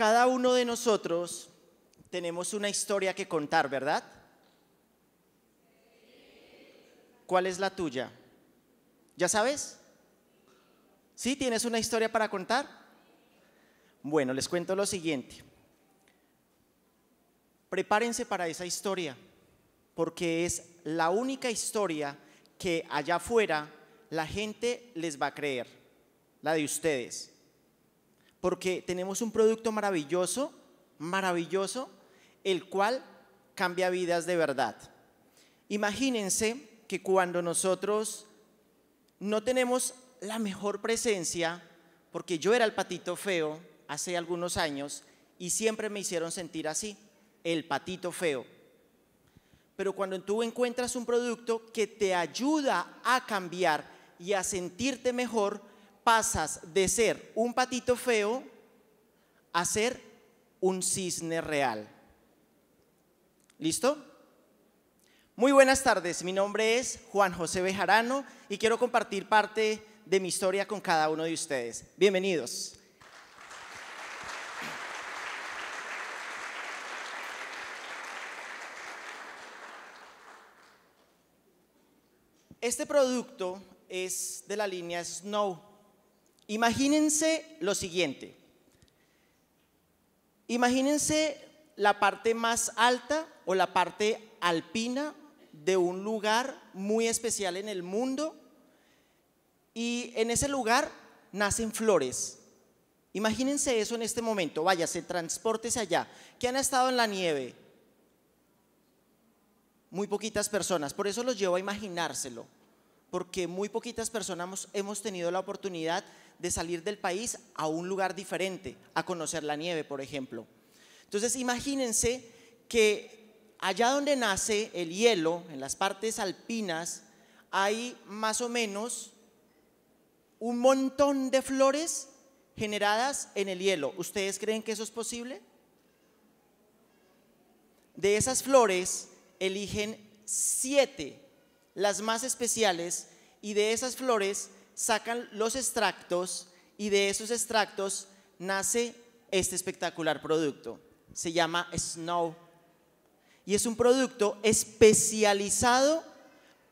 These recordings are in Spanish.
cada uno de nosotros tenemos una historia que contar, ¿verdad? ¿Cuál es la tuya? ¿Ya sabes? ¿Sí? ¿Tienes una historia para contar? Bueno, les cuento lo siguiente. Prepárense para esa historia, porque es la única historia que allá afuera la gente les va a creer, la de ustedes porque tenemos un producto maravilloso, maravilloso, el cual cambia vidas de verdad. Imagínense que cuando nosotros no tenemos la mejor presencia, porque yo era el patito feo hace algunos años y siempre me hicieron sentir así, el patito feo. Pero cuando tú encuentras un producto que te ayuda a cambiar y a sentirte mejor, pasas de ser un patito feo a ser un cisne real. ¿Listo? Muy buenas tardes, mi nombre es Juan José Bejarano y quiero compartir parte de mi historia con cada uno de ustedes. Bienvenidos. Este producto es de la línea Snow. Imagínense lo siguiente. Imagínense la parte más alta o la parte alpina de un lugar muy especial en el mundo y en ese lugar nacen flores. Imagínense eso en este momento, váyase, transportese allá. ¿Qué han estado en la nieve? Muy poquitas personas, por eso los llevo a imaginárselo, porque muy poquitas personas hemos tenido la oportunidad de de salir del país a un lugar diferente, a conocer la nieve, por ejemplo. Entonces imagínense que allá donde nace el hielo, en las partes alpinas, hay más o menos un montón de flores generadas en el hielo. ¿Ustedes creen que eso es posible? De esas flores eligen siete, las más especiales, y de esas flores sacan los extractos y de esos extractos nace este espectacular producto. Se llama Snow. Y es un producto especializado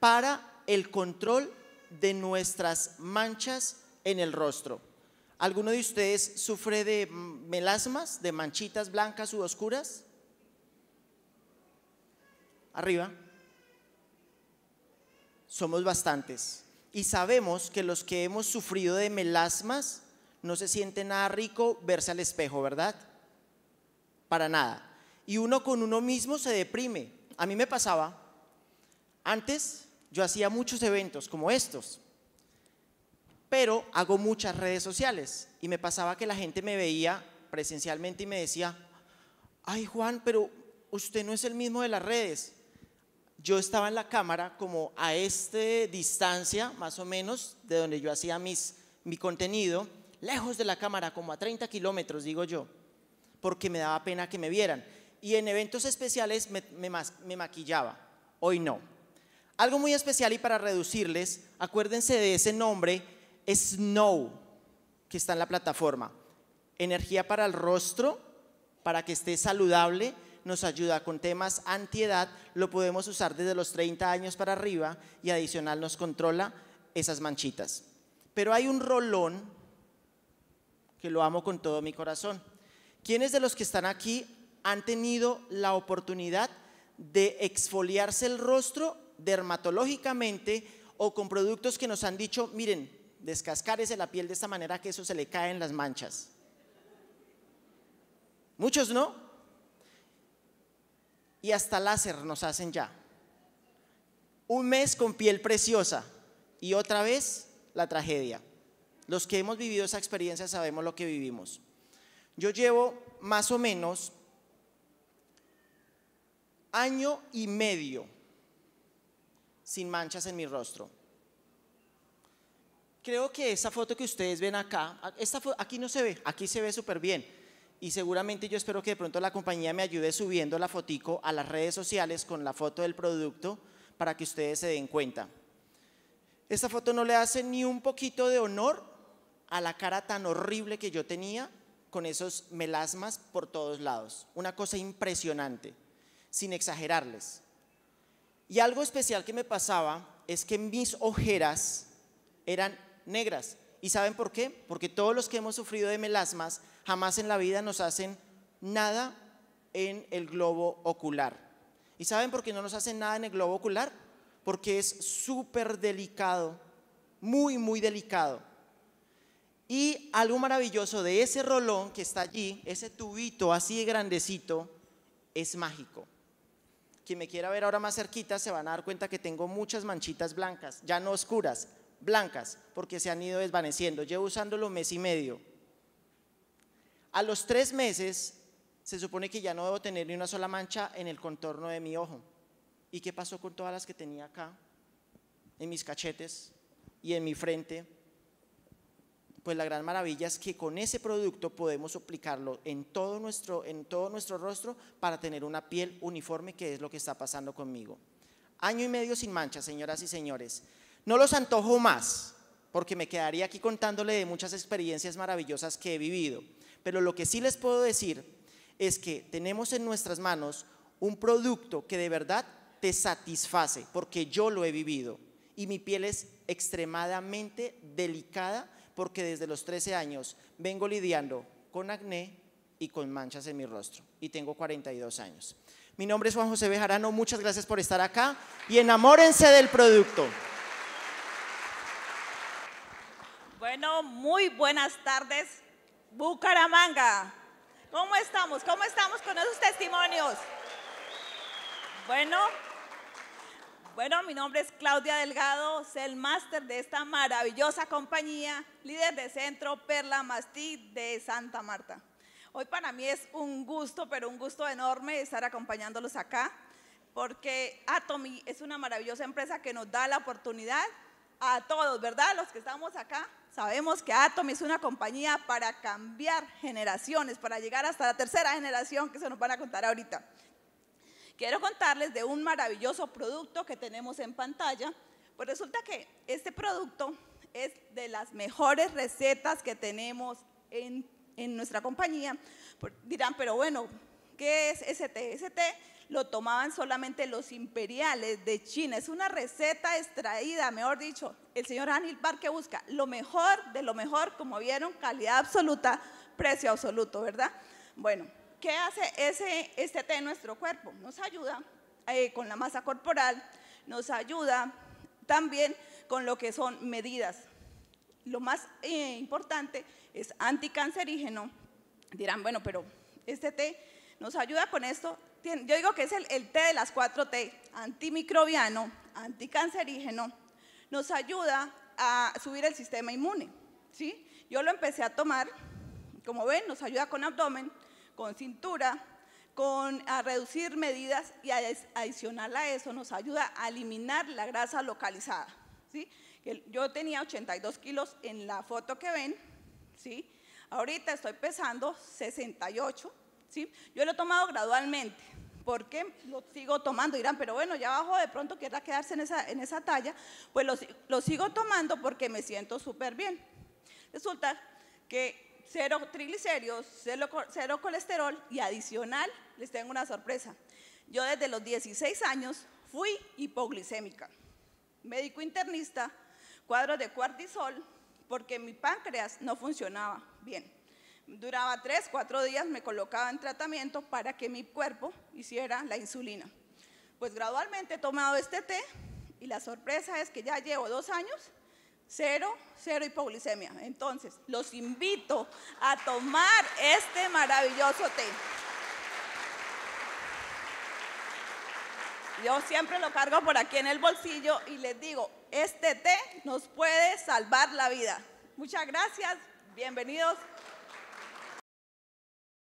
para el control de nuestras manchas en el rostro. ¿Alguno de ustedes sufre de melasmas, de manchitas blancas u oscuras? Arriba. Somos bastantes. Y sabemos que los que hemos sufrido de melasmas no se siente nada rico verse al espejo, ¿verdad? Para nada. Y uno con uno mismo se deprime. A mí me pasaba, antes yo hacía muchos eventos como estos, pero hago muchas redes sociales y me pasaba que la gente me veía presencialmente y me decía, ay Juan, pero usted no es el mismo de las redes yo estaba en la cámara como a esta distancia, más o menos, de donde yo hacía mi contenido, lejos de la cámara, como a 30 kilómetros, digo yo, porque me daba pena que me vieran. Y en eventos especiales me, me maquillaba, hoy no. Algo muy especial y para reducirles, acuérdense de ese nombre, Snow, que está en la plataforma. Energía para el rostro, para que esté saludable nos ayuda con temas antiedad, lo podemos usar desde los 30 años para arriba y adicional nos controla esas manchitas. Pero hay un rolón que lo amo con todo mi corazón. ¿Quiénes de los que están aquí han tenido la oportunidad de exfoliarse el rostro dermatológicamente o con productos que nos han dicho, miren, descascarese la piel de esta manera que eso se le caen las manchas? Muchos no hasta láser nos hacen ya. Un mes con piel preciosa y otra vez la tragedia. Los que hemos vivido esa experiencia sabemos lo que vivimos. Yo llevo más o menos año y medio sin manchas en mi rostro. Creo que esa foto que ustedes ven acá, esta, aquí no se ve, aquí se ve súper bien y seguramente yo espero que de pronto la compañía me ayude subiendo la fotico a las redes sociales con la foto del producto para que ustedes se den cuenta. Esta foto no le hace ni un poquito de honor a la cara tan horrible que yo tenía con esos melasmas por todos lados. Una cosa impresionante, sin exagerarles. Y algo especial que me pasaba es que mis ojeras eran negras. ¿Y saben por qué? Porque todos los que hemos sufrido de melasmas jamás en la vida nos hacen nada en el globo ocular. ¿Y saben por qué no nos hacen nada en el globo ocular? Porque es súper delicado, muy, muy delicado. Y algo maravilloso de ese rolón que está allí, ese tubito así grandecito, es mágico. Quien me quiera ver ahora más cerquita se van a dar cuenta que tengo muchas manchitas blancas, ya no oscuras, blancas, porque se han ido desvaneciendo. Llevo usándolo un mes y medio. A los tres meses se supone que ya no debo tener ni una sola mancha en el contorno de mi ojo. ¿Y qué pasó con todas las que tenía acá? En mis cachetes y en mi frente. Pues la gran maravilla es que con ese producto podemos aplicarlo en todo nuestro, en todo nuestro rostro para tener una piel uniforme, que es lo que está pasando conmigo. Año y medio sin manchas, señoras y señores. No los antojo más, porque me quedaría aquí contándole de muchas experiencias maravillosas que he vivido. Pero lo que sí les puedo decir es que tenemos en nuestras manos un producto que de verdad te satisface, porque yo lo he vivido y mi piel es extremadamente delicada porque desde los 13 años vengo lidiando con acné y con manchas en mi rostro y tengo 42 años. Mi nombre es Juan José Bejarano, muchas gracias por estar acá y enamórense del producto. Bueno, muy buenas tardes. Bucaramanga. ¿Cómo estamos? ¿Cómo estamos con esos testimonios? Bueno, bueno, mi nombre es Claudia Delgado, soy el máster de esta maravillosa compañía, líder de Centro Perla Mastí de Santa Marta. Hoy para mí es un gusto, pero un gusto enorme estar acompañándolos acá, porque Atomy es una maravillosa empresa que nos da la oportunidad a todos, ¿verdad? Los que estamos acá sabemos que Atom es una compañía para cambiar generaciones, para llegar hasta la tercera generación que se nos van a contar ahorita. Quiero contarles de un maravilloso producto que tenemos en pantalla. Pues resulta que este producto es de las mejores recetas que tenemos en, en nuestra compañía. Dirán, pero bueno, ¿Qué es té? Ese té lo tomaban solamente los imperiales de China. Es una receta extraída, mejor dicho. El señor Anil Parque busca lo mejor de lo mejor, como vieron, calidad absoluta, precio absoluto, ¿verdad? Bueno, ¿qué hace ese, este té en nuestro cuerpo? Nos ayuda eh, con la masa corporal, nos ayuda también con lo que son medidas. Lo más eh, importante es anticancerígeno. Dirán, bueno, pero este té nos ayuda con esto. Yo digo que es el, el té de las cuatro t antimicrobiano, anticancerígeno, nos ayuda a subir el sistema inmune. ¿sí? Yo lo empecé a tomar, como ven, nos ayuda con abdomen, con cintura, con, a reducir medidas y a, adicional a eso nos ayuda a eliminar la grasa localizada. ¿sí? Yo tenía 82 kilos en la foto que ven, ¿sí? ahorita estoy pesando 68 yo lo he tomado gradualmente, porque lo sigo tomando. Irán, pero bueno, ya abajo de pronto querrá quedarse en esa, talla, pues lo, sigo tomando porque me siento súper bien. Resulta que cero triglicéridos, cero, colesterol y adicional, les tengo una sorpresa. Yo desde los 16 años fui hipoglicémica, médico internista, cuadro de cuartisol, porque mi páncreas no funcionaba bien. Duraba tres, cuatro días, me colocaba en tratamiento para que mi cuerpo hiciera la insulina. Pues gradualmente he tomado este té y la sorpresa es que ya llevo dos años, cero, cero hipoglucemia. Entonces, los invito a tomar este maravilloso té. Yo siempre lo cargo por aquí en el bolsillo y les digo, este té nos puede salvar la vida. Muchas gracias, bienvenidos